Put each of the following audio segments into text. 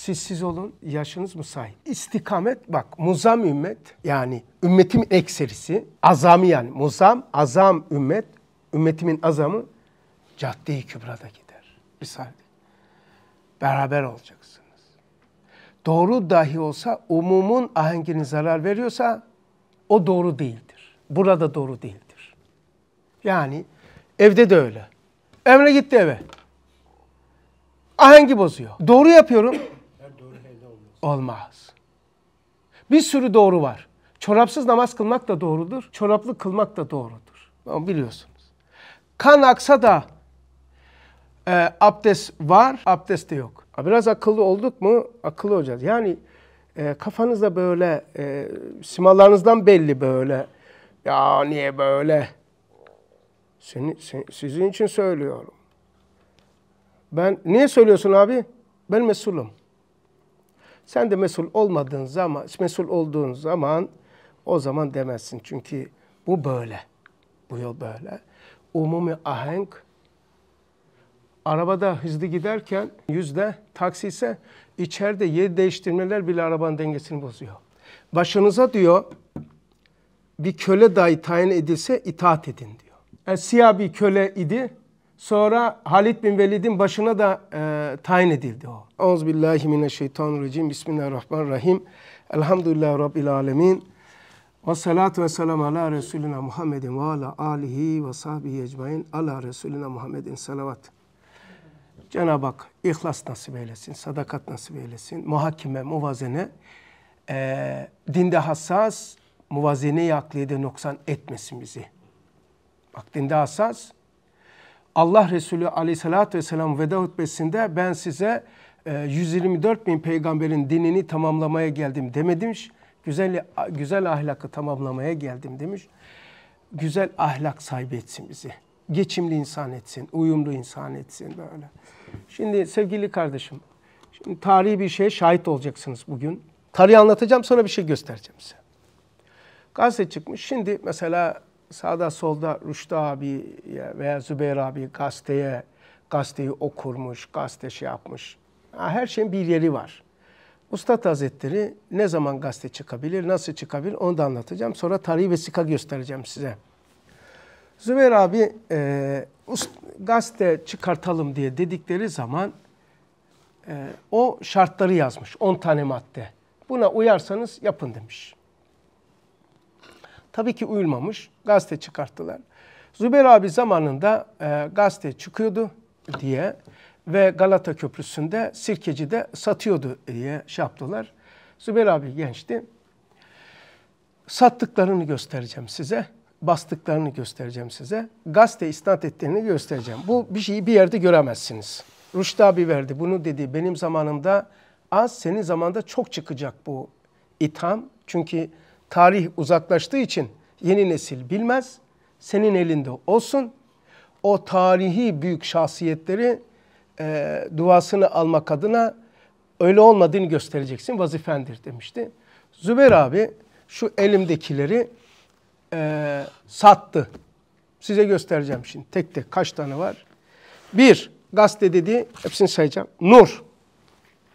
Siz siz olun, yaşınız müsait. İstikamet bak, muzam ümmet yani ümmetimin ekserisi, azami yani muzam, azam ümmet, ümmetimin azamı cadde Kübra'da gider. Risale. Beraber olacaksınız. Doğru dahi olsa umumun ahengini zarar veriyorsa o doğru değildir. Burada doğru değildir. Yani evde de öyle. Emre gitti eve. Ahengi bozuyor. Doğru yapıyorum olmaz. Bir sürü doğru var. Çorapsız namaz kılmak da doğrudur. Çoraplı kılmak da doğrudur. Ama biliyorsunuz. Kan aksa da e, abdest var, abdest de yok. Biraz akıllı olduk mu akıllı olacağız. Yani e, kafanızda böyle, e, simalarınızdan belli böyle. Ya niye böyle? Seni, sen, sizin için söylüyorum. Ben niye söylüyorsun abi? Ben mesulüm. Sen de mesul olmadığın zaman, mesul olduğun zaman o zaman demezsin. Çünkü bu böyle. Bu yol böyle. Umumi ahenk arabada hızlı giderken yüzde taksi ise içeride yer değiştirmeler bile arabanın dengesini bozuyor. Başınıza diyor bir köle dahi tayin edilse itaat edin diyor. E, siyah bir köle idi. Sonra Halid bin Velid'in başına da e, tayin edildi o. Euzubillahimineşşeytanirracim. Bismillahirrahmanirrahim. Elhamdülillahi Rabbil alemin. Ve salatu ve selam ala Resulina Muhammedin ve ala alihi ve sahbihi ecmain. Ala Resulina Muhammedin salavat. Cenab-ı Hak ihlas nasip eylesin, sadakat nasip eylesin. Muhakime, muvazene, e, dinde hassas, muvazene-i akliyede noksan etmesin bizi. Bak dinde hassas, Allah Resulü aleyhissalatü vesselam veda hutbesinde ben size 124 e, bin peygamberin dinini tamamlamaya geldim dememiş. Güzel, güzel ahlakı tamamlamaya geldim demiş. Güzel ahlak sahibi etsin bizi. Geçimli insan etsin, uyumlu insan etsin böyle. Şimdi sevgili kardeşim, şimdi tarihi bir şeye şahit olacaksınız bugün. Tarihi anlatacağım sonra bir şey göstereceğim size. Gazete çıkmış. Şimdi mesela sağda solda Rüştü abi veya Zübeyir abi gazeteye gazeteyi okurmuş, gazete şey yapmış. Her şeyin bir yeri var. Ustad Hazretleri ne zaman gazete çıkabilir, nasıl çıkabilir onu da anlatacağım. Sonra tarihi vesika göstereceğim size. Zübeyir abi e, gazete çıkartalım diye dedikleri zaman e, o şartları yazmış. 10 tane madde. Buna uyarsanız yapın demiş. Tabii ki uyulmamış gazete çıkarttılar. Zübeyir abi zamanında e, gazete çıkıyordu diye ve Galata Köprüsü'nde sirkeci de satıyordu diye şey yaptılar. Zübeyir abi gençti. Sattıklarını göstereceğim size. Bastıklarını göstereceğim size. Gazete isnat ettiğini göstereceğim. Bu bir şeyi bir yerde göremezsiniz. Rüştü abi verdi bunu dedi. Benim zamanımda az, senin zamanda çok çıkacak bu itham. Çünkü tarih uzaklaştığı için yeni nesil bilmez. Senin elinde olsun. O tarihi büyük şahsiyetleri e, duasını almak adına öyle olmadığını göstereceksin vazifendir demişti. Zübeyir abi şu elimdekileri e, sattı. Size göstereceğim şimdi tek tek kaç tane var. Bir, gazete dedi, hepsini sayacağım. Nur.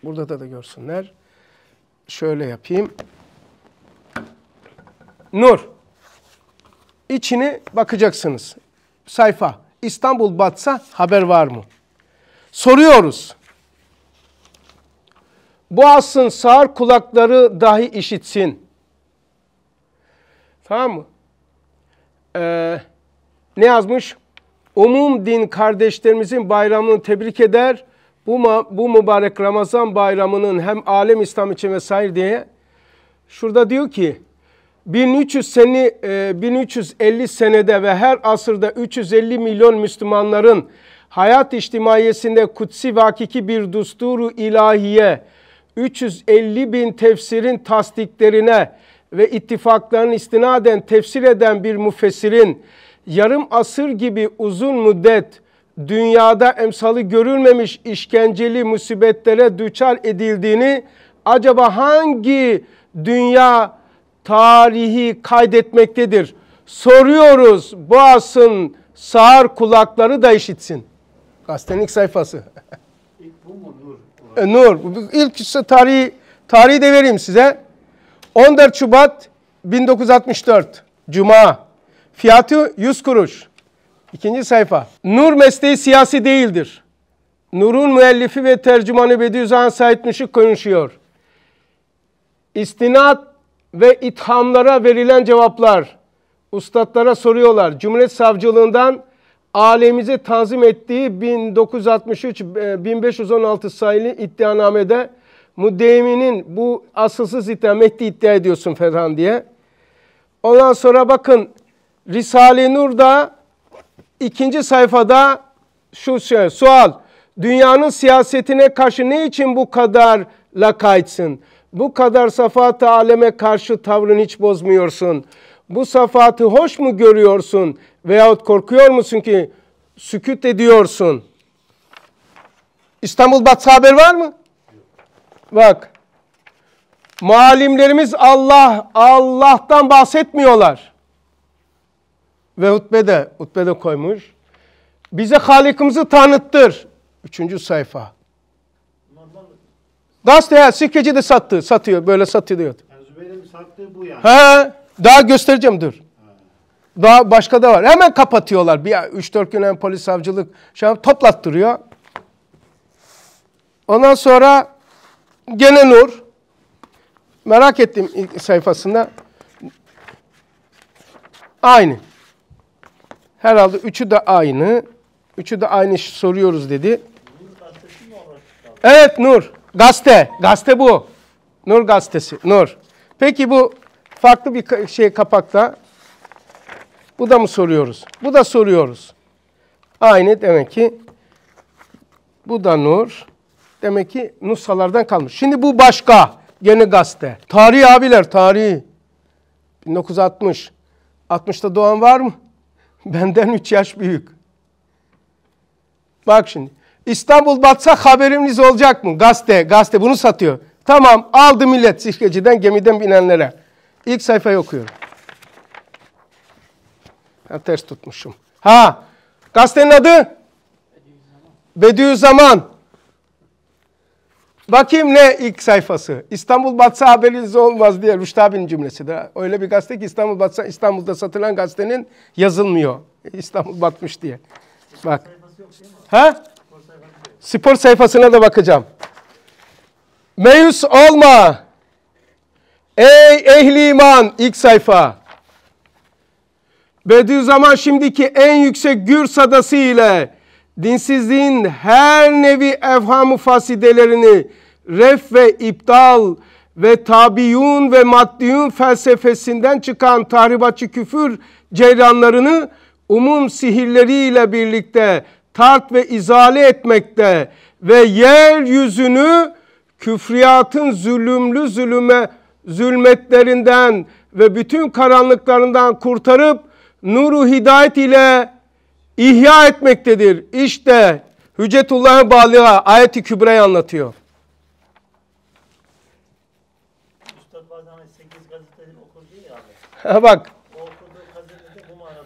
Burada da da görsünler. Şöyle yapayım. Nur. İçini bakacaksınız. Sayfa. İstanbul batsa haber var mı? Soruyoruz. Boğaz'ın sağır kulakları dahi işitsin. Tamam mı? Ee, ne yazmış? Umum din kardeşlerimizin bayramını tebrik eder. Bu, bu mübarek Ramazan bayramının hem alem İslam için vesaire diye. Şurada diyor ki 1300 seni 1350 e, senede ve her asırda 350 milyon Müslümanların hayat içtimaiyesinde kutsi ve hakiki bir dusturu ilahiye, 350 bin tefsirin tasdiklerine ve ittifakların istinaden tefsir eden bir müfessirin yarım asır gibi uzun müddet dünyada emsalı görülmemiş işkenceli musibetlere düçar edildiğini acaba hangi dünya tarihi kaydetmektedir. Soruyoruz Boğaz'ın sağır kulakları da işitsin. Gazetenin ilk sayfası. İlk bu mu Nur? E, nur. İlk işte tarihi, tarihi de vereyim size. 14 Şubat 1964 Cuma. Fiyatı 100 kuruş. İkinci sayfa. Nur mesleği siyasi değildir. Nur'un müellifi ve tercümanı Bediüzzaman Said Nuşuk konuşuyor. İstinat ve ithamlara verilen cevaplar. Ustatlara soruyorlar. Cumhuriyet Savcılığından alemizi tanzim ettiği 1963-1516 e, sayılı iddianamede müdemi'nin bu asılsız itham ettiği iddia ediyorsun Ferhan diye. Ondan sonra bakın Risale-i Nur'da ikinci sayfada şu şey, sual. Dünyanın siyasetine karşı ne için bu kadar lakaytsın? bu kadar safat-ı aleme karşı tavrın hiç bozmuyorsun. Bu safatı hoş mu görüyorsun veyahut korkuyor musun ki süküt ediyorsun? İstanbul Batı haber var mı? Bak. Muallimlerimiz Allah, Allah'tan bahsetmiyorlar. Ve hutbede, hutbede koymuş. Bize Halik'imizi tanıttır. Üçüncü sayfa ya sirkeci de sattı. Satıyor böyle satılıyor. Yani Zübeyir'in sattığı bu yani. Ha daha göstereceğim dur. He. Daha başka da var. Hemen kapatıyorlar. Bir 3-4 gün hem polis savcılık şey toplattırıyor. Ondan sonra gene Nur. Merak ettim ilk sayfasında. Aynı. Herhalde üçü de aynı. Üçü de aynı soruyoruz dedi. Nur evet Nur. Gazete. Gazete bu. Nur gazetesi. Nur. Peki bu farklı bir şey kapakta. Bu da mı soruyoruz? Bu da soruyoruz. Aynı demek ki bu da nur. Demek ki Nusalardan kalmış. Şimdi bu başka. Yeni gazete. Tarih abiler tarihi. 1960. 60'ta doğan var mı? Benden 3 yaş büyük. Bak şimdi. İstanbul batsa haberimiz olacak mı? Gazete, gazete bunu satıyor. Tamam aldı millet sihkeciden gemiden binenlere. İlk sayfayı okuyorum. Ha, ters tutmuşum. Ha gazetenin adı? Bediüzzaman. Bakayım ne ilk sayfası. İstanbul batsa haberiniz olmaz diye Rüştü abinin cümlesi de. Öyle bir gazete ki İstanbul batsa İstanbul'da satılan gazetenin yazılmıyor. İstanbul batmış diye. Bak. Ha? Spor sayfasına da bakacağım. Meyus olma. Ey ehli iman ilk sayfa. Bediüzzaman şimdiki en yüksek gür sadası ile dinsizliğin her nevi evhamı fasidelerini ref ve iptal ve tabiyun ve maddiyun felsefesinden çıkan tahribatçı küfür ceyranlarını umum sihirleriyle birlikte tart ve izale etmekte ve yeryüzünü küfriyatın zulümlü zulüme zulmetlerinden ve bütün karanlıklarından kurtarıp nuru hidayet ile ihya etmektedir. İşte Hücetullah-ı ayeti kübreyi anlatıyor. Ha bak.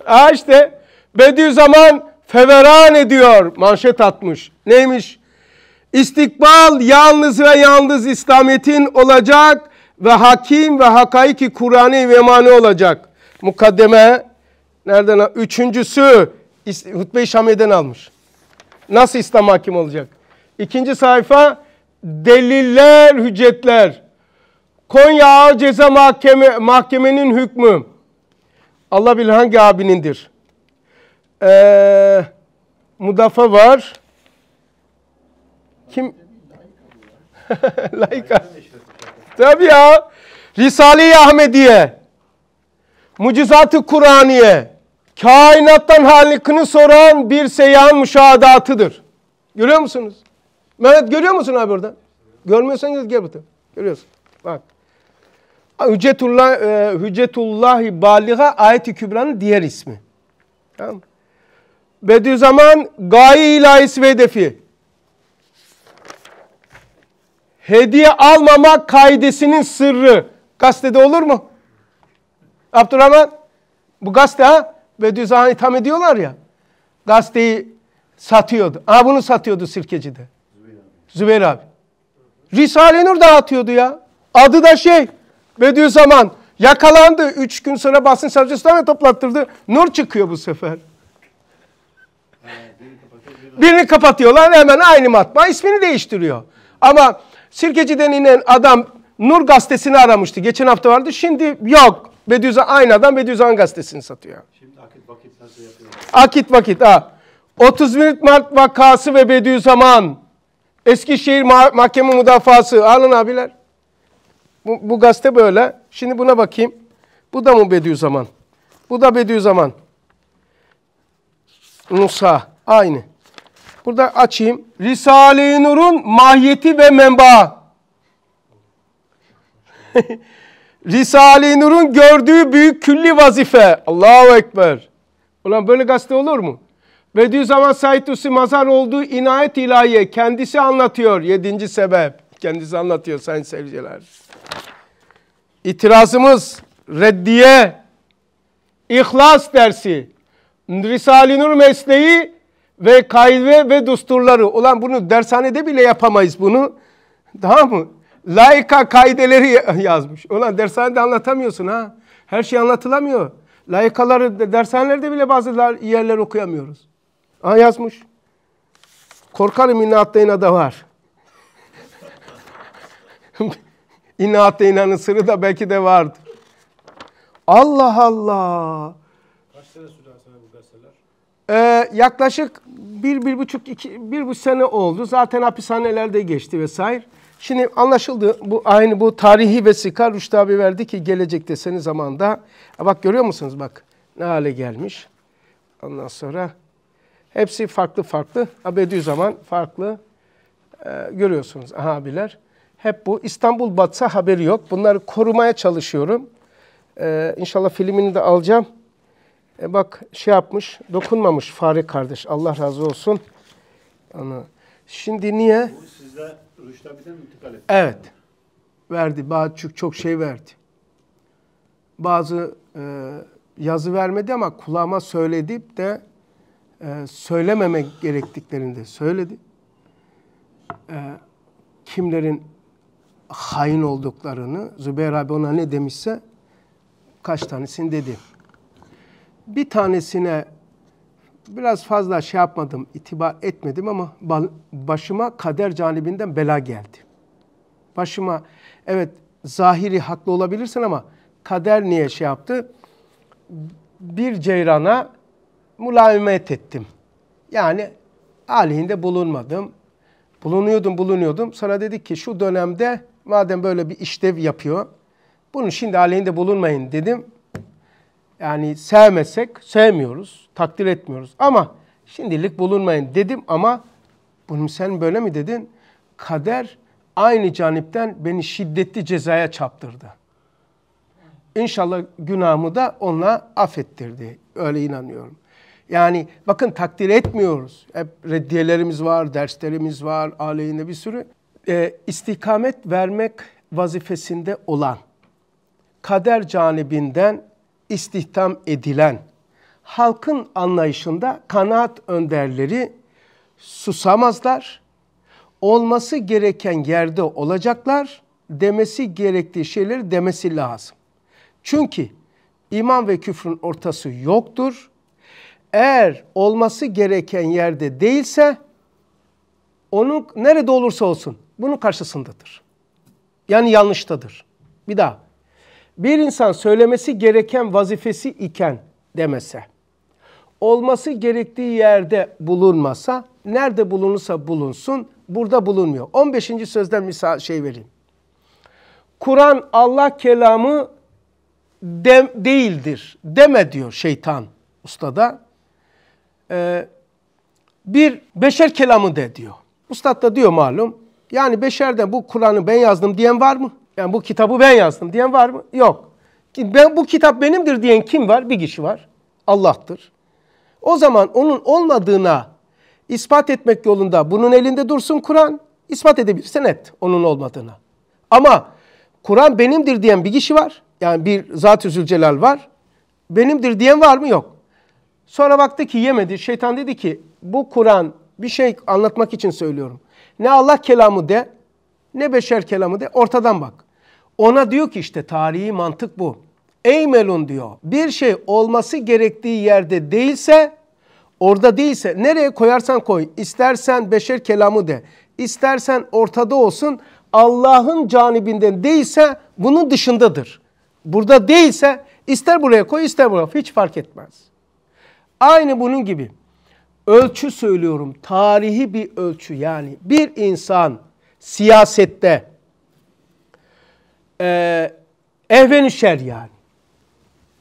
Ha işte Bediüzzaman feveran ediyor manşet atmış. Neymiş? İstikbal yalnız ve yalnız İslamiyet'in olacak ve hakim ve hakaiki Kur'an'ı ve mani olacak. Mukaddeme nereden? Üçüncüsü Hutbe-i Şamiye'den almış. Nasıl İslam hakim olacak? İkinci sayfa deliller, hüccetler. Konya Ağır Ceza Mahkeme, Mahkemenin hükmü. Allah bilir hangi abinindir. Ee, mudafa var. Kim? Laika. tabi ya. Risale-i Ahmediye. Mucizatı Kur'aniye. Kainattan halikini soran bir seyan müşahadatıdır. Görüyor musunuz? Mehmet görüyor musun abi oradan? Görmüyorsanız gel bakalım. Görüyorsun. Bak. Hücetullah, e, Hücetullahi Baliga ayet-i kübranın diğer ismi. Tamam mı? Bediüzzaman gaye ilahisi ve hedefi. Hediye almama kaidesinin sırrı. Gazetede olur mu? Abdurrahman bu gazete ha? Bediüzzaman'ı tam ediyorlar ya. Gazeteyi satıyordu. Aa bunu satıyordu sirkecide. Zübeyir abi. Risale Nur dağıtıyordu ya. Adı da şey Bediüzzaman. Yakalandı. Üç gün sonra basın savcısı da toplattırdı. Nur çıkıyor bu sefer. Birini kapatıyorlar hemen aynı matbaa ismini değiştiriyor. Ama Sirkeci'den inen adam Nur gazetesini aramıştı. Geçen hafta vardı. Şimdi yok. Bediüzzaman aynı adam Bediüzzaman gazetesini satıyor. Şimdi akit vakit şey Akit vakit ha. 31 Mart vakası ve Bediüzzaman. Eskişehir Mahkeme Müdafası. Alın abiler. Bu, bu gazete böyle. Şimdi buna bakayım. Bu da mı Bediüzzaman? Bu da Bediüzzaman. Nusa. Aynı. Burada açayım. Risale-i Nur'un mahiyeti ve menba. Risale-i Nur'un gördüğü büyük külli vazife. Allahu Ekber. Ulan böyle gazete olur mu? Bediüzzaman Said Nursi mazar olduğu inayet ilahiye kendisi anlatıyor. Yedinci sebep. Kendisi anlatıyor sayın sevgiler. İtirazımız reddiye, ihlas dersi, Risale-i Nur mesleği ve kaide ve dusturları. Ulan bunu dershanede bile yapamayız bunu. daha mı? Laika kaideleri yazmış. Ulan dershanede anlatamıyorsun ha. Her şey anlatılamıyor. Laikaları dershanelerde bile bazı yerler okuyamıyoruz. Ha yazmış. Korkarım inaatteyna da var. inaatteyna sırrı da belki de vardı Allah Allah. Kaç sene sürer sana bu gazeteler? Ee, yaklaşık bir, bir buçuk, iki, bir buçuk sene oldu. Zaten hapishanelerde geçti vesaire. Şimdi anlaşıldı bu aynı bu tarihi vesika Rüştü abi verdi ki gelecekte senin zamanda. Bak görüyor musunuz bak ne hale gelmiş. Ondan sonra hepsi farklı farklı. zaman farklı ee, görüyorsunuz abiler. Hep bu İstanbul batsa haberi yok. Bunları korumaya çalışıyorum. Ee, inşallah filmini de alacağım. E bak şey yapmış, dokunmamış fare kardeş. Allah razı olsun. Ana. Şimdi niye? Bu sizde rüşta bize intikal etti. Evet. Verdi. Bağçık çok şey verdi. Bazı e, yazı vermedi ama kulağıma söyleyip de e, söylememek gerektiklerini de söyledi. E, kimlerin hain olduklarını Zübeyir abi ona ne demişse kaç tanesini dedi bir tanesine biraz fazla şey yapmadım, itibar etmedim ama başıma kader canibinden bela geldi. Başıma evet zahiri haklı olabilirsin ama kader niye şey yaptı? Bir ceyrana mulayimet ettim. Yani aleyhinde bulunmadım. Bulunuyordum, bulunuyordum. Sonra dedi ki şu dönemde madem böyle bir işlev yapıyor, bunu şimdi aleyhinde bulunmayın dedim. Yani sevmesek sevmiyoruz, takdir etmiyoruz. Ama şimdilik bulunmayın dedim ama bunu sen böyle mi dedin? Kader aynı canipten beni şiddetli cezaya çaptırdı. İnşallah günahımı da onunla affettirdi. Öyle inanıyorum. Yani bakın takdir etmiyoruz. Hep reddiyelerimiz var, derslerimiz var, aleyhine bir sürü. E, istikamet vermek vazifesinde olan kader canibinden istihdam edilen halkın anlayışında kanaat önderleri susamazlar, olması gereken yerde olacaklar, demesi gerektiği şeyleri demesi lazım. Çünkü iman ve küfrün ortası yoktur. Eğer olması gereken yerde değilse, onun nerede olursa olsun bunun karşısındadır. Yani yanlıştadır. Bir daha bir insan söylemesi gereken vazifesi iken demese, olması gerektiği yerde bulunmasa, nerede bulunursa bulunsun, burada bulunmuyor. 15. sözden misal şey vereyim. Kur'an Allah kelamı de, değildir. Deme diyor şeytan ustada. Ee, bir beşer kelamı de diyor. Ustad da diyor malum. Yani beşerden bu Kur'an'ı ben yazdım diyen var mı? Yani bu kitabı ben yazdım diyen var mı? Yok. Ben bu kitap benimdir diyen kim var? Bir kişi var. Allah'tır. O zaman onun olmadığına ispat etmek yolunda bunun elinde dursun Kur'an. İspat edebilirsen et onun olmadığına. Ama Kur'an benimdir diyen bir kişi var. Yani bir Zat-ı Zülcelal var. Benimdir diyen var mı? Yok. Sonra baktı ki yemedi. Şeytan dedi ki bu Kur'an bir şey anlatmak için söylüyorum. Ne Allah kelamı de ne beşer kelamı de ortadan bak. Ona diyor ki işte tarihi mantık bu. Ey melun diyor bir şey olması gerektiği yerde değilse orada değilse nereye koyarsan koy istersen beşer kelamı de istersen ortada olsun Allah'ın canibinden değilse bunun dışındadır. Burada değilse ister buraya koy ister buraya hiç fark etmez. Aynı bunun gibi ölçü söylüyorum tarihi bir ölçü yani bir insan siyasette e, ee, ehvenişer yani.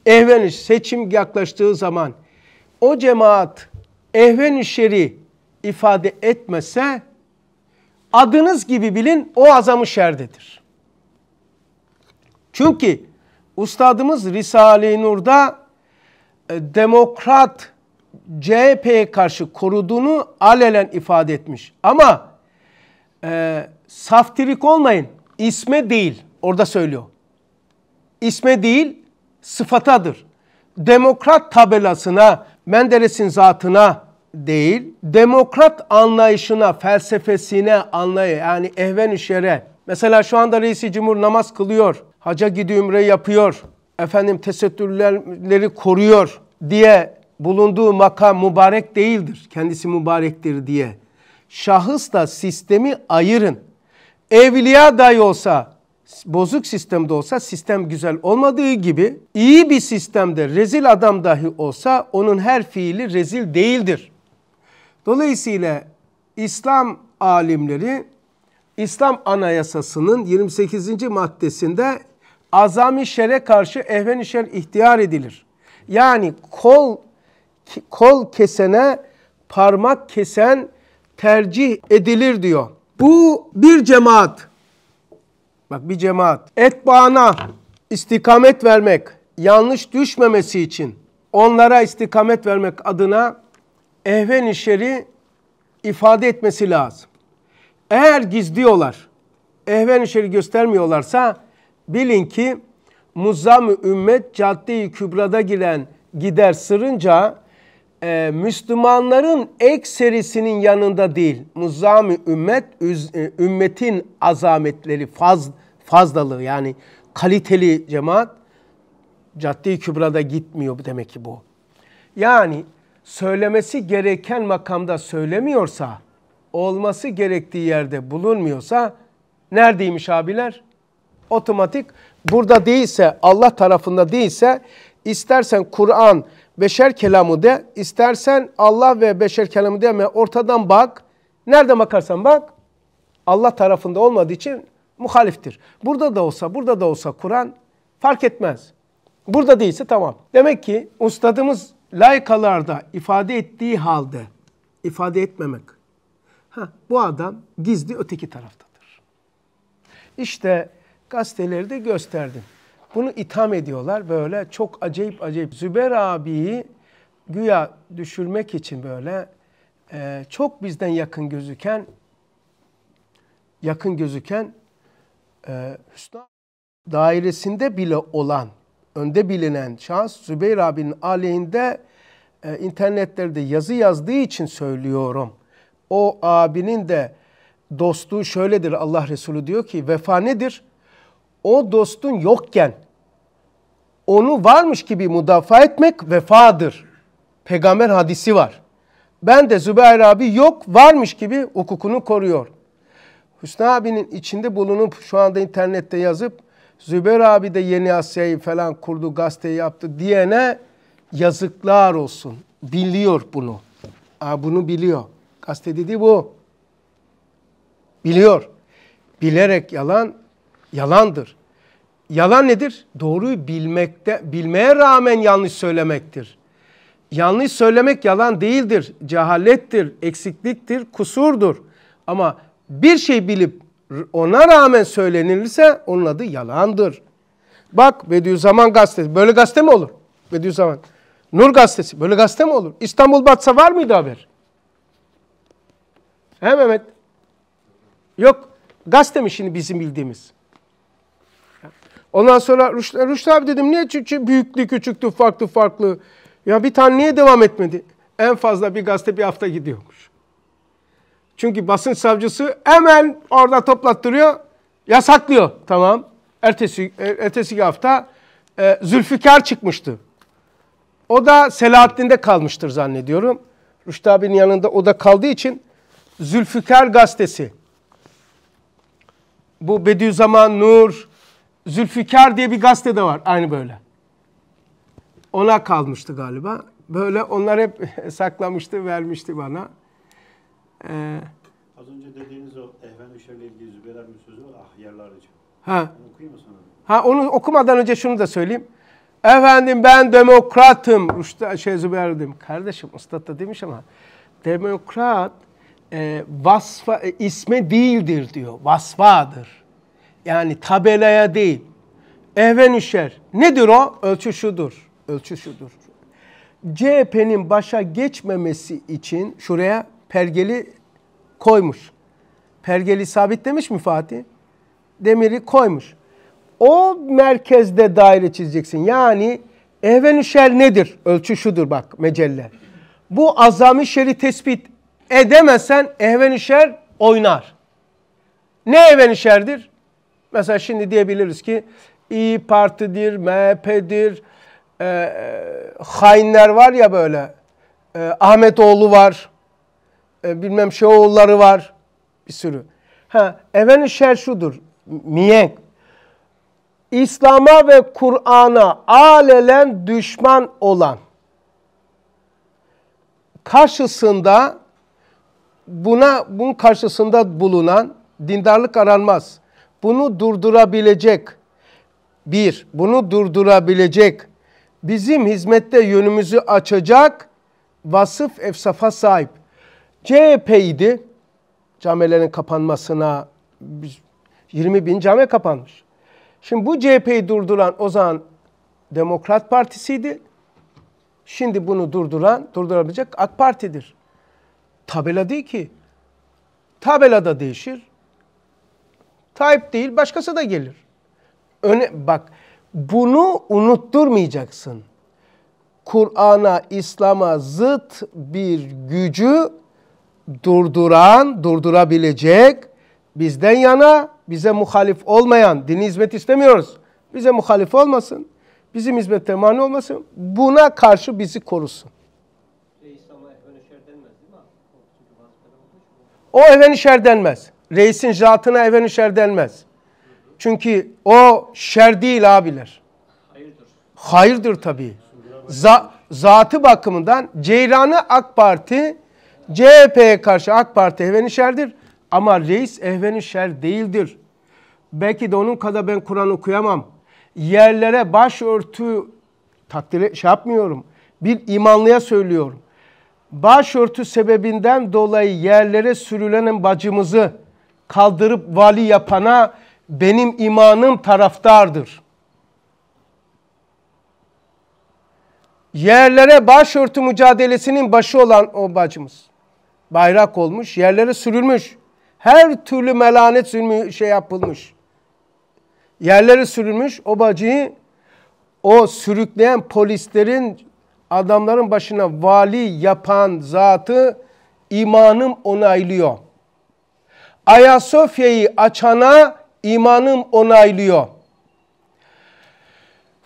Ehveniş seçim yaklaştığı zaman o cemaat ehvenişeri ifade etmese adınız gibi bilin o azamı şerdedir. Çünkü Ustadımız Risale-i Nur'da e, demokrat CHP'ye karşı koruduğunu alelen ifade etmiş. Ama e, saftirik olmayın, isme değil. Orada söylüyor. İsme değil sıfatadır. Demokrat tabelasına, Menderes'in zatına değil, demokrat anlayışına, felsefesine anlayı yani ehven işere. Mesela şu anda reisi cumhur namaz kılıyor, haca gidiyor, ümre yapıyor, efendim tesettürleri koruyor diye bulunduğu makam mübarek değildir. Kendisi mübarektir diye. Şahısla sistemi ayırın. Evliya dahi olsa bozuk sistemde olsa sistem güzel olmadığı gibi iyi bir sistemde rezil adam dahi olsa onun her fiili rezil değildir. Dolayısıyla İslam alimleri İslam Anayasası'nın 28. maddesinde azami şere karşı ehven şer ihtiyar edilir. Yani kol kol kesene parmak kesen tercih edilir diyor. Bu bir cemaat Bak bir cemaat. Etbaana istikamet vermek, yanlış düşmemesi için onlara istikamet vermek adına ehven-i ifade etmesi lazım. Eğer gizliyorlar, ehven-i göstermiyorlarsa bilin ki muzzam ümmet cadde-i kübrada giren gider sırınca e, Müslümanların ekserisinin yanında değil, muzami ümmet, üz, e, ümmetin azametleri, faz, fazlalığı yani kaliteli cemaat caddi Kübra'da gitmiyor demek ki bu. Yani söylemesi gereken makamda söylemiyorsa, olması gerektiği yerde bulunmuyorsa neredeymiş abiler? Otomatik burada değilse, Allah tarafında değilse İstersen Kur'an beşer kelamı de, istersen Allah ve beşer kelamı de deme ortadan bak. nerede bakarsan bak Allah tarafında olmadığı için muhaliftir. Burada da olsa, burada da olsa Kur'an fark etmez. Burada değilse tamam. Demek ki ustadımız layıkalarda ifade ettiği halde ifade etmemek. Ha, bu adam gizli öteki taraftadır. İşte gazetelerde gösterdim. Bunu itham ediyorlar böyle çok acayip acayip. Züber abiyi güya düşürmek için böyle e, çok bizden yakın gözüken yakın gözüken e, Hüsnü dairesinde bile olan, önde bilinen şahıs Zübeyir abinin aleyhinde e, internetlerde yazı yazdığı için söylüyorum. O abinin de dostluğu şöyledir Allah Resulü diyor ki vefa nedir? o dostun yokken onu varmış gibi müdafaa etmek vefadır. Peygamber hadisi var. Ben de Zübeyir abi yok varmış gibi hukukunu koruyor. Hüsnü abinin içinde bulunup şu anda internette yazıp Zübeyir abi de Yeni Asya'yı falan kurdu, gazete yaptı diyene yazıklar olsun. Biliyor bunu. Aa, bunu biliyor. Gazete dediği bu. Biliyor. Bilerek yalan yalandır. Yalan nedir? Doğruyu bilmekte, bilmeye rağmen yanlış söylemektir. Yanlış söylemek yalan değildir. Cehalettir, eksikliktir, kusurdur. Ama bir şey bilip ona rağmen söylenilirse onun adı yalandır. Bak Bediüzzaman gazetesi. Böyle gazete mi olur? Bediüzzaman. Nur gazetesi. Böyle gazete mi olur? İstanbul batsa var mıydı haber? He Mehmet? Yok. Gazete mi şimdi bizim bildiğimiz? Ondan sonra Rüştü, Rüştü abi dedim niye çünkü büyüklü küçüktü farklı farklı. Ya bir tane niye devam etmedi? En fazla bir gazete bir hafta gidiyormuş. Çünkü basın savcısı hemen orada toplattırıyor, yasaklıyor. Tamam. Ertesi e, ertesi hafta e, Zülfikar çıkmıştı. O da Selahattin'de kalmıştır zannediyorum. Rüştü abinin yanında o da kaldığı için Zülfikar gazetesi. Bu Bediüzzaman Nur, Zülfikar diye bir gazete de var aynı böyle. Ona kalmıştı galiba. Böyle onlar hep saklamıştı, vermişti bana. Ee, Az önce dediğiniz o Ehven Üşer'le ilgili Zübeyir abinin sözü var, ah için. Ha. Onu okuyayım mı sana? Ha, onu okumadan önce şunu da söyleyeyim. Efendim ben demokratım. Rüştü, şey Zübeyir dedim. Kardeşim usta da demiş ama demokrat e, vasfa, e, isme değildir diyor. Vasfadır. Yani tabelaya değil. Ehven işer. Nedir o? Ölçü şudur. Ölçü şudur. CHP'nin başa geçmemesi için şuraya pergeli koymuş. Pergeli sabitlemiş mi Fatih? Demiri koymuş. O merkezde daire çizeceksin. Yani ehven Ehvenüşer nedir? Ölçü şudur bak mecelle. Bu azami şeri tespit edemezsen Ehvenüşer oynar. Ne ehven Ehvenüşer'dir? Mesela şimdi diyebiliriz ki İyi Parti'dir, MHP'dir, e, e, hainler var ya böyle. E, Ahmetoğlu var, e, bilmem Şeoğulları var, bir sürü. Ha, efendim şer şudur, miyenk. İslam'a ve Kur'an'a alelen düşman olan karşısında buna bunun karşısında bulunan dindarlık aranmaz bunu durdurabilecek bir bunu durdurabilecek bizim hizmette yönümüzü açacak vasıf efsafa sahip. CHP'ydi camilerin kapanmasına 20 bin cami kapanmış. Şimdi bu CHP'yi durduran o zaman Demokrat Partisi'ydi. Şimdi bunu durduran, durdurabilecek AK Parti'dir. Tabela değil ki. Tabela da değişir. Tayyip değil başkası da gelir. Öne, bak bunu unutturmayacaksın. Kur'an'a, İslam'a zıt bir gücü durduran, durdurabilecek bizden yana bize muhalif olmayan dini hizmet istemiyoruz. Bize muhalif olmasın. Bizim hizmette mani olmasın. Buna karşı bizi korusun. O efendi şer denmez reisin zatına efendim şer denmez. Çünkü o şer değil abiler. Hayırdır. Hayırdır tabii. Za zatı bakımından Ceyran'ı AK Parti, CHP'ye karşı AK Parti ehveni Ama reis ehveni değildir. Belki de onun kadar ben Kur'an okuyamam. Yerlere başörtü takdir şey yapmıyorum. Bir imanlıya söylüyorum. Başörtü sebebinden dolayı yerlere sürülen bacımızı kaldırıp vali yapana benim imanım taraftardır. Yerlere başörtü mücadelesinin başı olan o bacımız. Bayrak olmuş, yerlere sürülmüş. Her türlü melanet zulmü şey yapılmış. Yerlere sürülmüş o bacıyı o sürükleyen polislerin adamların başına vali yapan zatı imanım onaylıyor. Ayasofya'yı açana imanım onaylıyor.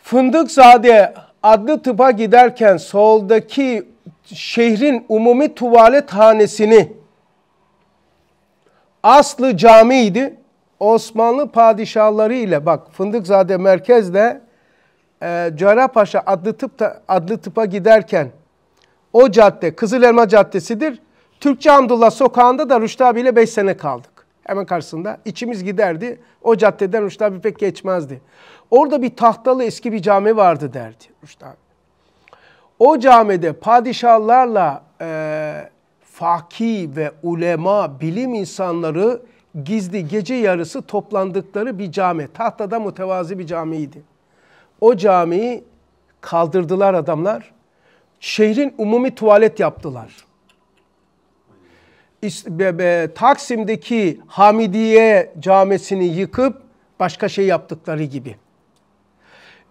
Fındıkzade adlı tıpa giderken soldaki şehrin umumi tuvalethanesini Aslı camiydi. Osmanlı padişahları ile bak Fındıkzade merkezde e, Paşa adlı, tıp ta, adlı tıpa giderken o cadde Kızıl Elma Caddesi'dir. Türkçe Hamdullah sokağında da Rüştü abiyle 5 sene kaldı. Hemen karşısında. içimiz giderdi. O caddeden Rüştü abi pek geçmezdi. Orada bir tahtalı eski bir cami vardı derdi Rüştü abi. O camide padişahlarla e, fakih ve ulema, bilim insanları gizli gece yarısı toplandıkları bir cami. Tahtada mütevazi bir camiydi. O camiyi kaldırdılar adamlar. Şehrin umumi tuvalet yaptılar. Taksim'deki Hamidiye camisini yıkıp başka şey yaptıkları gibi.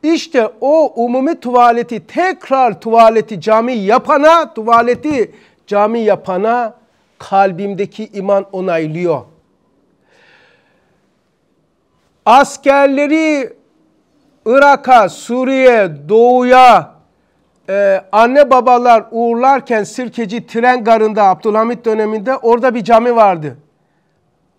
İşte o umumi tuvaleti tekrar tuvaleti cami yapana, tuvaleti cami yapana kalbimdeki iman onaylıyor. Askerleri Irak'a, Suriye, Doğu'ya e, anne babalar uğurlarken Sirkeci tren garında Abdülhamit döneminde orada bir cami vardı.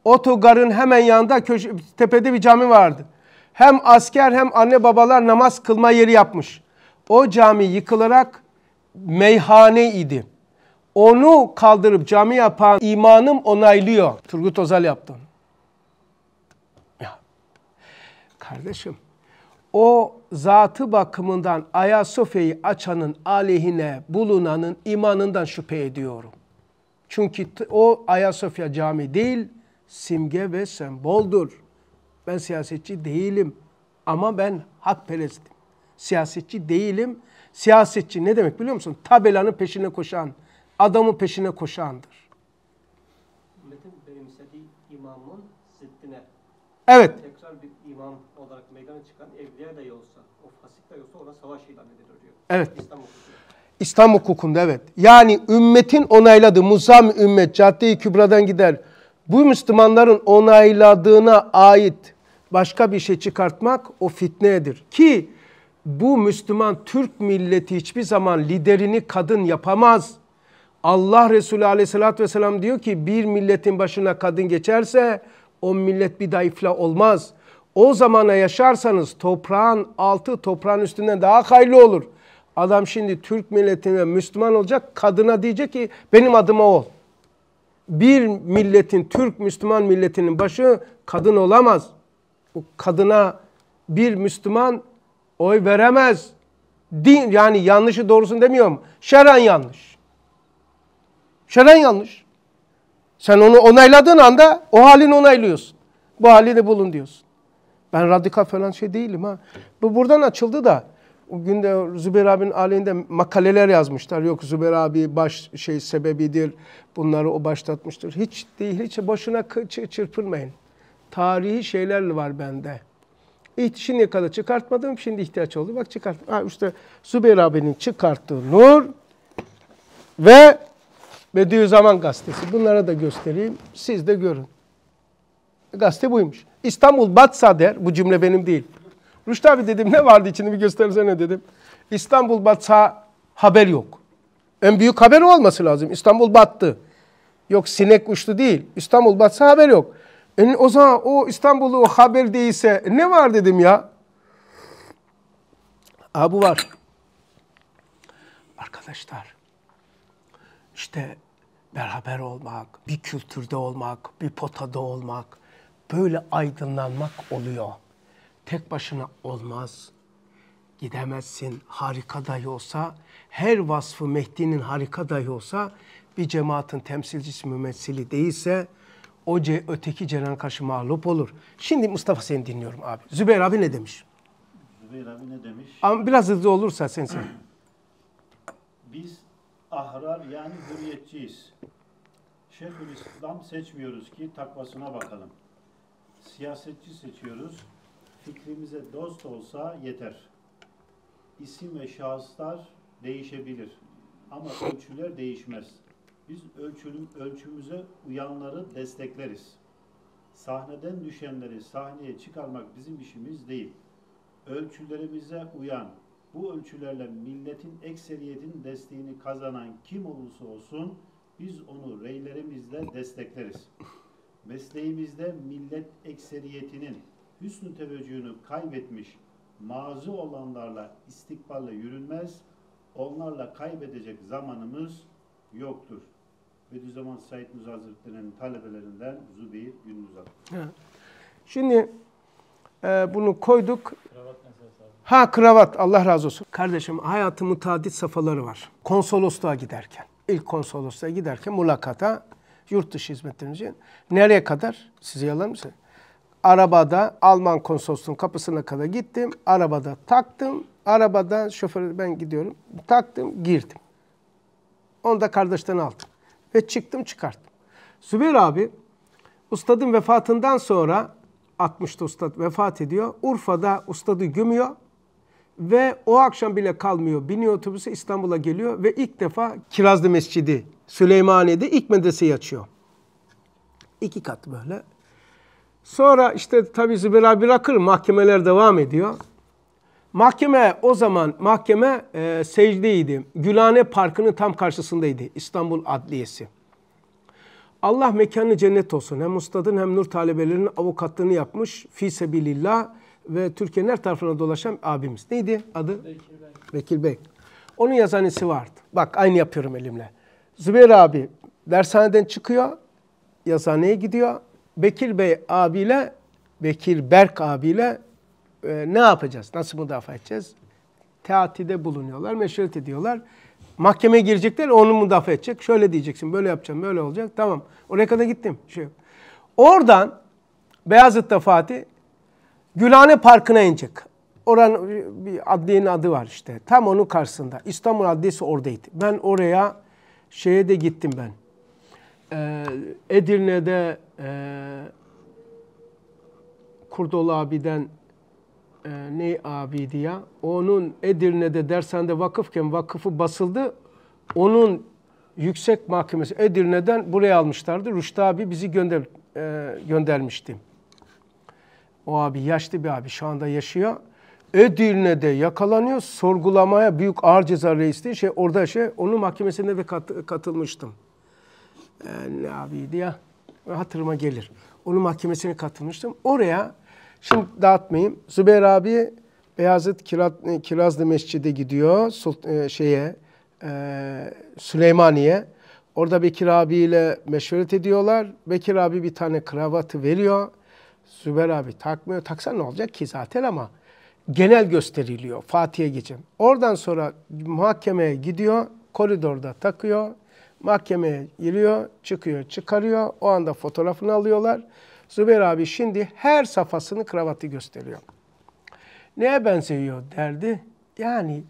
Otogarın hemen yanında köşe, tepede bir cami vardı. Hem asker hem anne babalar namaz kılma yeri yapmış. O cami yıkılarak meyhane idi. Onu kaldırıp cami yapan imanım onaylıyor. Turgut Özal yaptı onu. Ya. Kardeşim o zatı bakımından Ayasofya'yı açanın aleyhine bulunanın imanından şüphe ediyorum. Çünkü o Ayasofya cami değil, simge ve semboldur. Ben siyasetçi değilim ama ben hakperestim. Siyasetçi değilim. Siyasetçi ne demek biliyor musun? Tabelanın peşine koşan, adamın peşine koşandır. Ümmetin benimsediği imamın ziddine. Evet. savaş ilan ediliyor. Evet. İslam hukukunda. İslam hukukunda evet. Yani ümmetin onayladığı Muzam ümmet Cadde-i Kübra'dan gider. Bu Müslümanların onayladığına ait başka bir şey çıkartmak o fitnedir. Ki bu Müslüman Türk milleti hiçbir zaman liderini kadın yapamaz. Allah Resulü aleyhissalatü vesselam diyor ki bir milletin başına kadın geçerse o millet bir daha olmaz. O zamana yaşarsanız toprağın altı toprağın üstünden daha hayırlı olur. Adam şimdi Türk milletine Müslüman olacak. Kadına diyecek ki benim adıma ol. Bir milletin, Türk Müslüman milletinin başı kadın olamaz. O kadına bir Müslüman oy veremez. Din, yani yanlışı doğrusunu demiyorum. Şeren yanlış. Şeren yanlış. Sen onu onayladığın anda o halini onaylıyorsun. Bu halini bulun diyorsun. Ben radikal falan şey değilim ha. Bu buradan açıldı da. O gün de Zübeyir abinin aleyhinde makaleler yazmışlar. Yok Zübeyir abi baş şey sebebidir. Bunları o başlatmıştır. Hiç değil, hiç boşuna çırpınmayın. Tarihi şeyler var bende. Hiç şimdiye kadar çıkartmadım, şimdi ihtiyaç oldu. Bak çıkart. Ha işte Zübeyir abinin çıkarttığı Nur ve Bediüzzaman gazetesi. Bunlara da göstereyim. Siz de görün. Gazete buymuş. İstanbul batsa der. Bu cümle benim değil. Rüştü abi dedim ne vardı içinde bir göstersene dedim. İstanbul batsa haber yok. En büyük haber olması lazım. İstanbul battı. Yok sinek uçtu değil. İstanbul batsa haber yok. E, o zaman o İstanbul'u haber değilse e, ne var dedim ya. Aa, bu var. Arkadaşlar işte beraber olmak, bir kültürde olmak, bir potada olmak, böyle aydınlanmak oluyor. Tek başına olmaz. Gidemezsin. Harika dahi olsa, her vasfı Mehdi'nin harika dahi olsa, bir cemaatin temsilcisi, mümessili değilse, o ce, öteki ceren karşı mağlup olur. Şimdi Mustafa seni dinliyorum abi. Zübeyir abi ne demiş? Zübeyir abi ne demiş? Ama biraz hızlı olursa sen sen. Biz ahrar yani hürriyetçiyiz. Şeyhülislam seçmiyoruz ki takvasına bakalım siyasetçi seçiyoruz. Fikrimize dost olsa yeter. İsim ve şahıslar değişebilir. Ama ölçüler değişmez. Biz ölçülüm, ölçümüze uyanları destekleriz. Sahneden düşenleri sahneye çıkarmak bizim işimiz değil. Ölçülerimize uyan, bu ölçülerle milletin ekseriyetin desteğini kazanan kim olursa olsun biz onu reylerimizle destekleriz mesleğimizde millet ekseriyetinin hüsnü teveccühünü kaybetmiş mazı olanlarla istikballe yürünmez, onlarla kaybedecek zamanımız yoktur. Bediüzzaman Said Nursi Hazretleri'nin talebelerinden Zübeyir Gündüzal. Şimdi e, bunu koyduk. ha kravat Allah razı olsun. Kardeşim hayatın tadit safaları var. Konsolosluğa giderken, ilk konsolosluğa giderken mulakata yurt dışı için Nereye kadar? Size yalan mı Arabada Alman konsolosluğun kapısına kadar gittim. Arabada taktım. Arabada şoförü ben gidiyorum. Taktım, girdim. Onu da kardeşten aldım. Ve çıktım çıkarttım. Zübeyir abi ustadın vefatından sonra 60'ta ustad vefat ediyor. Urfa'da ustadı gömüyor. Ve o akşam bile kalmıyor. Biniyor otobüse İstanbul'a geliyor ve ilk defa Kirazlı Mescidi, Süleymaniye'de ilk medreseyi açıyor. İki kat böyle. Sonra işte tabii Zübeyir abi bırakır, mahkemeler devam ediyor. Mahkeme o zaman mahkeme e, secdeydi. Gülhane Parkı'nın tam karşısındaydı İstanbul Adliyesi. Allah mekanı cennet olsun. Hem ustadın hem nur talebelerinin avukatlığını yapmış. Fi sebilillah ve Türkiye'nin her tarafına dolaşan abimiz. Neydi adı? Bekir Bey. Bekir Bey. Onun yazanesi vardı. Bak aynı yapıyorum elimle. Zübeyir abi dershaneden çıkıyor, yazaneye gidiyor. Bekir Bey abiyle, Bekir Berk abiyle e, ne yapacağız, nasıl müdafaa edeceğiz? Teatide bulunuyorlar, meşruiyet ediyorlar. Mahkemeye girecekler, onu müdafaa edecek. Şöyle diyeceksin, böyle yapacağım, böyle olacak. Tamam, oraya kadar gittim. Şey Oradan Beyazıt'ta Fatih Gülhane Parkı'na inecek. Oran bir adliyenin adı var işte. Tam onun karşısında. İstanbul Adliyesi oradaydı. Ben oraya şeye de gittim ben. Ee, Edirne'de e, Kurdol abiden e, ne abiydi ya? Onun Edirne'de dershanede vakıfken vakıfı basıldı. Onun yüksek mahkemesi Edirne'den buraya almışlardı. Rüştü abi bizi gönder, e, göndermişti. O abi yaşlı bir abi şu anda yaşıyor. Edirne'de de yakalanıyor. Sorgulamaya büyük ağır ceza reis şey orada şey onun mahkemesine de kat, katılmıştım. Ee, ne abiydi ya? Hatırıma gelir. Onun mahkemesine katılmıştım. Oraya şimdi dağıtmayayım. Zübeyir abi Beyazıt Kiraz, Kirazlı Mescid'e gidiyor Sult, e, şeye e, Süleymaniye. Orada Bekir abiyle meşveret ediyorlar. Bekir abi bir tane kravatı veriyor. Süber abi takmıyor. Taksan ne olacak ki zaten ama genel gösteriliyor. Fatih'e geçin. Oradan sonra mahkemeye gidiyor. Koridorda takıyor. Mahkemeye giriyor, çıkıyor, çıkarıyor. O anda fotoğrafını alıyorlar. Zübeyir abi şimdi her safhasını kravatı gösteriyor. Neye benziyor derdi? Yani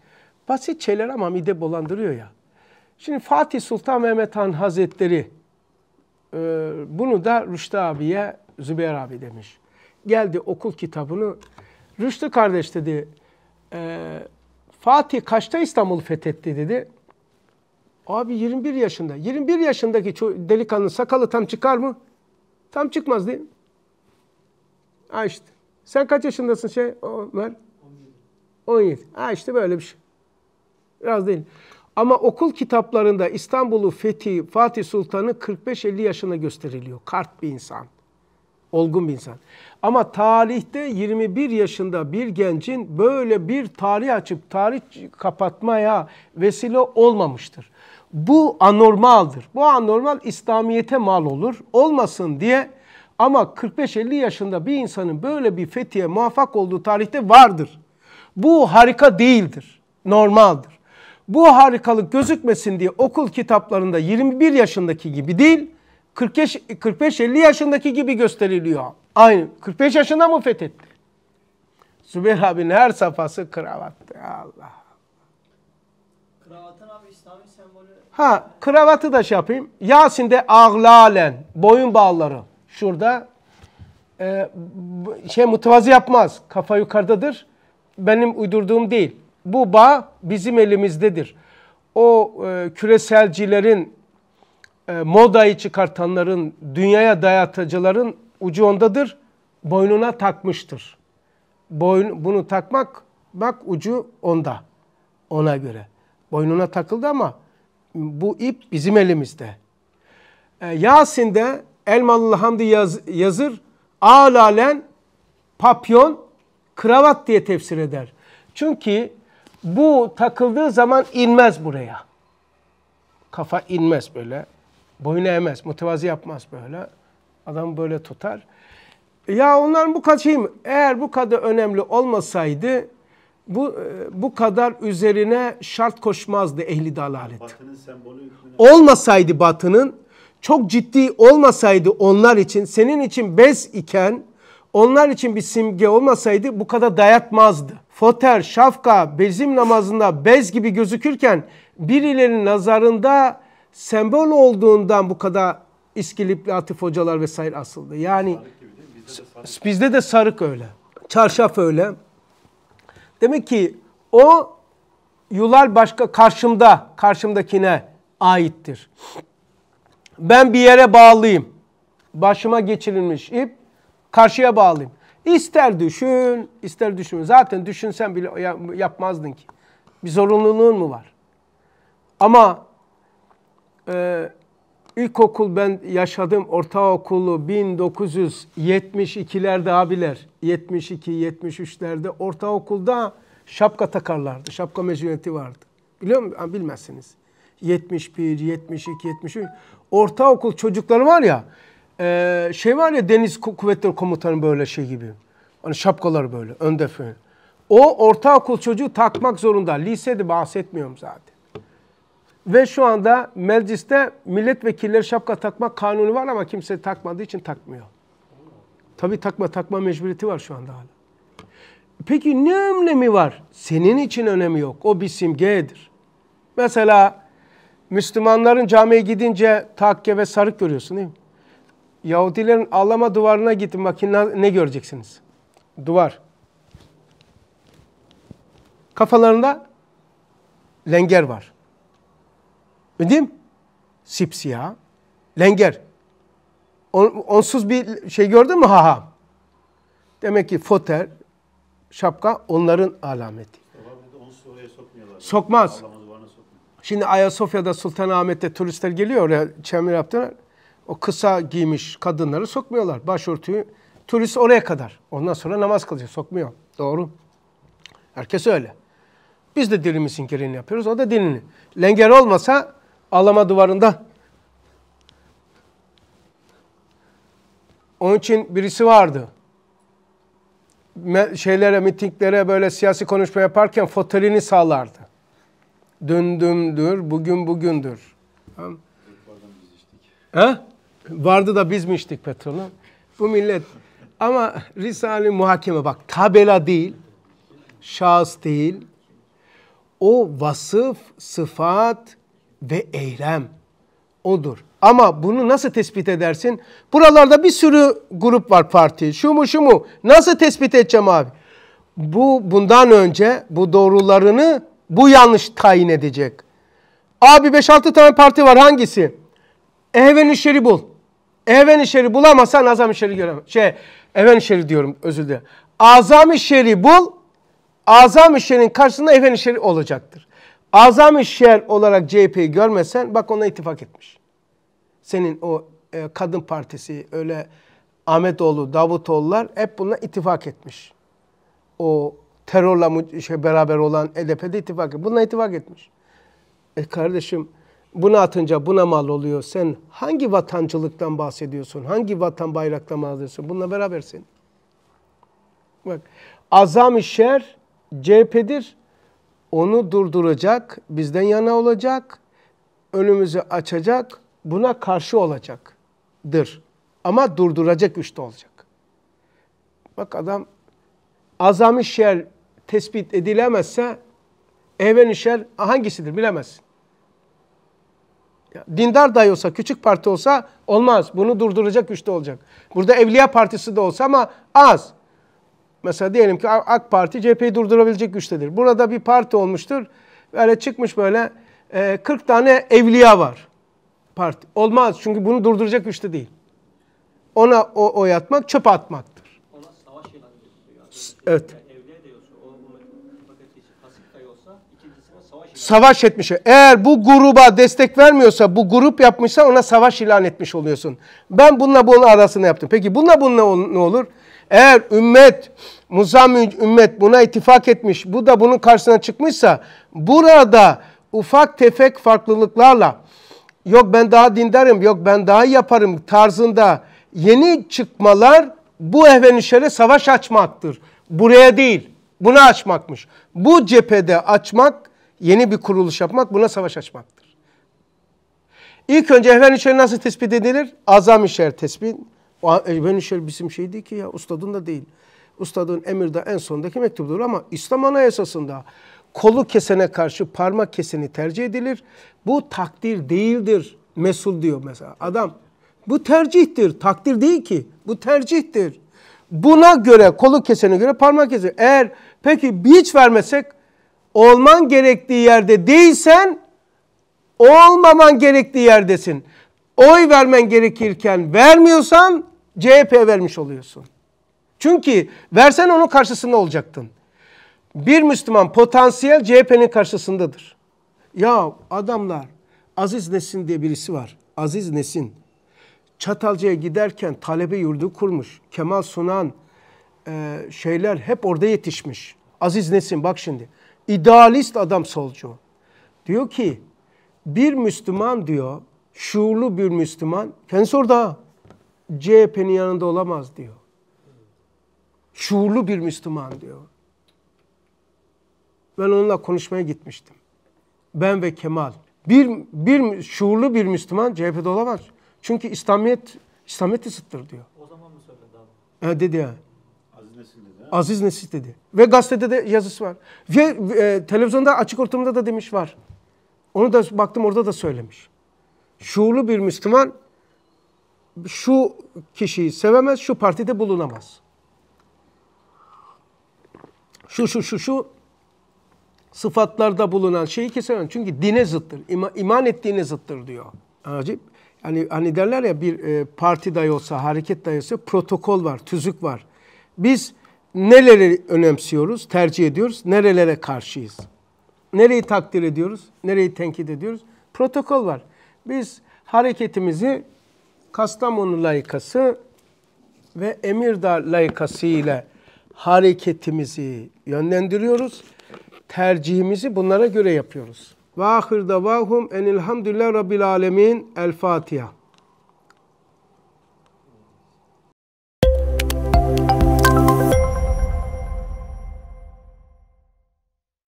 basit şeyler ama mide bulandırıyor ya. Şimdi Fatih Sultan Mehmet Han Hazretleri e, bunu da Rüştü abiye Zübeyir abi demiş. Geldi okul kitabını. Rüştü kardeş dedi. E, Fatih kaçta İstanbul fethetti dedi. Abi 21 yaşında. 21 yaşındaki delikanlı sakalı tam çıkar mı? Tam çıkmaz değil mi? Ha işte. Sen kaç yaşındasın şey Ömer? 17. 17. Ha işte böyle bir şey. Biraz değil. Ama okul kitaplarında İstanbul'u fethi Fatih Sultan'ı 45-50 yaşına gösteriliyor. Kart bir insan olgun bir insan. Ama tarihte 21 yaşında bir gencin böyle bir tarih açıp tarih kapatmaya vesile olmamıştır. Bu anormaldir. Bu anormal İslamiyete mal olur. Olmasın diye ama 45-50 yaşında bir insanın böyle bir fethiye muvaffak olduğu tarihte vardır. Bu harika değildir. Normaldir. Bu harikalık gözükmesin diye okul kitaplarında 21 yaşındaki gibi değil, 45-50 yaşındaki gibi gösteriliyor. Aynı. 45 yaşında mı fethetti? Zübeyir abinin her safhası kravattı. Allah. Kravatın abi İslami sembolü. Ha kravatı da şey yapayım. Yasin'de ağlalen boyun bağları. Şurada e, şey mutavazı yapmaz. Kafa yukarıdadır. Benim uydurduğum değil. Bu bağ bizim elimizdedir. O e, küreselcilerin e, modayı çıkartanların, dünyaya dayatıcıların ucu ondadır. Boynuna takmıştır. Boyun, bunu takmak bak ucu onda. Ona göre. Boynuna takıldı ama bu ip bizim elimizde. E, Yasin'de Elmalılı Hamdi yaz, yazır. Alalen papyon kravat diye tefsir eder. Çünkü bu takıldığı zaman inmez buraya. Kafa inmez böyle. Boyun eğmez, mütevazi yapmaz böyle. Adam böyle tutar. Ya onların bu kaçayım. Eğer bu kadar önemli olmasaydı bu e, bu kadar üzerine şart koşmazdı ehli dalalet. Olmasaydı batının çok ciddi olmasaydı onlar için senin için bez iken onlar için bir simge olmasaydı bu kadar dayatmazdı. Foter, şafka, bezim namazında bez gibi gözükürken birilerinin nazarında sembol olduğundan bu kadar İskilipli Atif hocalar vesaire asıldı. Yani bizde de, sarık. bizde de sarık öyle. Çarşaf öyle. Demek ki o yular başka karşımda, karşımdakine aittir. Ben bir yere bağlıyım. Başıma geçirilmiş ip karşıya bağlıyım. İster düşün, ister düşün. Zaten düşünsen bile yapmazdın ki. Bir zorunluluğun mu var? Ama e, ilkokul ben yaşadım ortaokulu 1972'lerde abiler 72-73'lerde ortaokulda şapka takarlardı. Şapka mecburiyeti vardı. Biliyor musun? Ha, bilmezsiniz. 71, 72, 73. Ortaokul çocukları var ya e, şey var ya Deniz Kuvvetleri Komutanı böyle şey gibi. Hani şapkalar böyle önde falan. O ortaokul çocuğu takmak zorunda. Lisede bahsetmiyorum zaten. Ve şu anda mecliste milletvekilleri şapka takma kanunu var ama kimse takmadığı için takmıyor. Tabii takma takma mecburiyeti var şu anda hala. Peki ne önemi var? Senin için önemi yok. O bir simgedir. Mesela Müslümanların camiye gidince takke ve sarık görüyorsun değil mi? Yahudilerin ağlama duvarına gittin bakın ne göreceksiniz? Duvar. Kafalarında lenger var. Ödüm sipsiyah, lenger. On, onsuz bir şey gördün mü? Ha ha. Demek ki foter, şapka onların alameti. Sokmaz. Şimdi Ayasofya'da Sultanahmet'te turistler geliyor oraya çemir yaptılar. O kısa giymiş kadınları sokmuyorlar. Başörtüyü turist oraya kadar. Ondan sonra namaz kılacak. Sokmuyor. Doğru. Herkes öyle. Biz de dilimizin gereğini yapıyoruz. O da dilini. Lenger olmasa alama duvarında. Onun için birisi vardı. Şeylere, mitinglere böyle siyasi konuşma yaparken fotelini sağlardı. Dün dündür, bugün bugündür. Ha Vardı da biz mi içtik petrolü? Bu millet. Ama Risale-i Muhakeme bak tabela değil, şahıs değil. O vasıf, sıfat, ve eylem odur. Ama bunu nasıl tespit edersin? Buralarda bir sürü grup var parti. Şu mu şu mu? Nasıl tespit edeceğim abi? Bu bundan önce bu doğrularını bu yanlış tayin edecek. Abi 5-6 tane parti var hangisi? Ehven-i bul. Ehven-i bulamazsan Azam-ı Şeri göremez. Şey, Ehven-i diyorum özür dilerim. Azam-ı bul. Azam-ı karşısında Ehven-i olacaktır azam-ı şer olarak CHP'yi görmesen bak ona ittifak etmiş. Senin o e, kadın partisi öyle Ahmetoğlu, Davutoğullar hep bununla ittifak etmiş. O terörle şey, beraber olan EDP'de ittifak etmiş. Bununla ittifak etmiş. E kardeşim bunu atınca buna mal oluyor. Sen hangi vatancılıktan bahsediyorsun? Hangi vatan bayrakla bayraktan bahsediyorsun? Bununla berabersin. Bak azam-ı şer CHP'dir onu durduracak, bizden yana olacak, önümüzü açacak, buna karşı olacaktır. Ama durduracak güçte olacak. Bak adam azami şer tespit edilemezse ehven şer hangisidir bilemezsin. Ya, dindar dayı olsa, küçük parti olsa olmaz. Bunu durduracak güçte olacak. Burada Evliya Partisi de olsa ama az. Mesela diyelim ki AK Parti CHP'yi durdurabilecek güçtedir. Burada bir parti olmuştur. Böyle çıkmış böyle 40 e, tane evliya var parti. Olmaz çünkü bunu durduracak güçte değil. Ona o oy atmak çöpe atmaktır. Evet. savaş etmiş. Eğer bu gruba destek vermiyorsa, bu grup yapmışsa ona savaş ilan etmiş oluyorsun. Ben bununla bunun arasını yaptım. Peki bununla bununla ne olur? Eğer ümmet muzam ümmet buna ittifak etmiş, bu da bunun karşısına çıkmışsa burada ufak tefek farklılıklarla yok ben daha dindarım, yok ben daha yaparım tarzında yeni çıkmalar bu ehvenişere savaş açmaktır. Buraya değil, bunu açmakmış. Bu cephede açmak, yeni bir kuruluş yapmak, buna savaş açmaktır. İlk önce ehven nasıl tespit edilir? Azam işer tespit. Venüşer e, bizim şey değil ki ya ustadın da değil. Ustadın emirde en sondaki mektuptur ama İslam anayasasında kolu kesene karşı parmak keseni tercih edilir. Bu takdir değildir. Mesul diyor mesela adam. Bu tercihtir. Takdir değil ki. Bu tercihtir. Buna göre kolu kesene göre parmak keseni. Eğer peki bir hiç vermesek olman gerektiği yerde değilsen olmaman gerektiği yerdesin. Oy vermen gerekirken vermiyorsan CHP'ye vermiş oluyorsun. Çünkü versen onun karşısında olacaktın. Bir Müslüman potansiyel CHP'nin karşısındadır. Ya adamlar Aziz Nesin diye birisi var. Aziz Nesin. Çatalca'ya giderken talebe yurdu kurmuş. Kemal Sunan e, şeyler hep orada yetişmiş. Aziz Nesin bak şimdi. İdealist adam solcu. Diyor ki bir Müslüman diyor şuurlu bir Müslüman kendisi orada CHP'nin yanında olamaz diyor. Şuurlu bir Müslüman diyor. Ben onunla konuşmaya gitmiştim. Ben ve Kemal. Bir, bir şuurlu bir Müslüman CHP'de olamaz. Çünkü İslamiyet, İslamiyet zıttır diyor. O zaman mı söyledi abi? E, dedi ya. Aziz Nesin dedi. Ha? Aziz Nesin dedi. Ve gazetede de yazısı var. Ve e, televizyonda açık ortamında da demiş var. Onu da baktım orada da söylemiş. Şuurlu bir Müslüman şu kişiyi sevemez, şu partide bulunamaz. Şu şu şu şu sıfatlarda bulunan şeyi kesemez. Çünkü dine zıttır. İma, iman ettiğine zıttır diyor. Acip. Yani hani derler ya bir e, parti dayı olsa, hareket dahi olsa protokol var, tüzük var. Biz neleri önemsiyoruz, tercih ediyoruz, nerelere karşıyız? Nereyi takdir ediyoruz, nereyi tenkit ediyoruz? Protokol var. Biz hareketimizi Kastamonu layıkası ve Emirdağ layıkası ile hareketimizi yönlendiriyoruz. Tercihimizi bunlara göre yapıyoruz. Ve ahir davahum enilhamdülillah rabbil alemin. El Fatiha.